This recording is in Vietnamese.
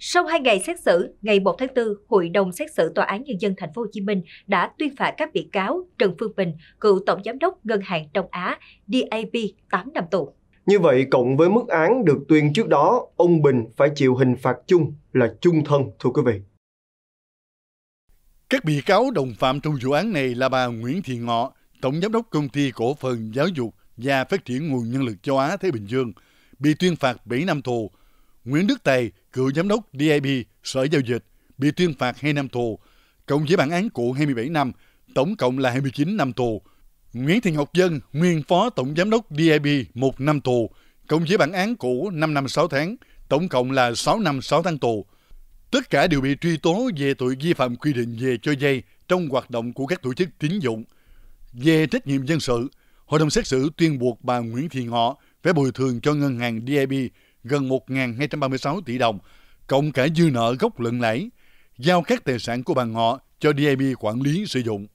Sau 2 ngày xét xử, ngày 1 tháng 4, Hội đồng xét xử Tòa án Nhân dân Thành phố Hồ Chí Minh đã tuyên phạt các bị cáo Trần Phương Bình, cựu Tổng Giám đốc Ngân hàng Đông Á DAB 8 năm tù. Như vậy, cộng với mức án được tuyên trước đó, ông Bình phải chịu hình phạt chung là chung thân, thưa quý vị. Các bị cáo đồng phạm trong vụ án này là bà Nguyễn Thị Ngọ, Tổng Giám đốc Công ty Cổ phần Giáo dục và Phát triển Nguồn Nhân lực Châu Á-Thái Bình Dương, bị tuyên phạt 7 năm tù, Nguyễn Đức Tài, cựu giám đốc DIB, Sở Giao dịch, bị tuyên phạt 2 năm tù, cộng với bản án cụ 27 năm, tổng cộng là 29 năm tù. Nguyễn Thị Ngọc Dân, nguyên phó tổng giám đốc DIB, 1 năm tù, cộng với bản án cũ 5 năm 6 tháng, tổng cộng là 6 năm 6 tháng tù. Tất cả đều bị truy tố về tội vi phạm quy định về cho dây trong hoạt động của các tổ chức tín dụng. Về trách nhiệm dân sự, Hội đồng xét xử tuyên buộc bà Nguyễn Thị Ngọ phải bồi thường cho ngân hàng DIB gần 1.236 tỷ đồng, cộng cả dư nợ gốc lẫn lãi, giao các tài sản của bà họ cho DIB quản lý sử dụng.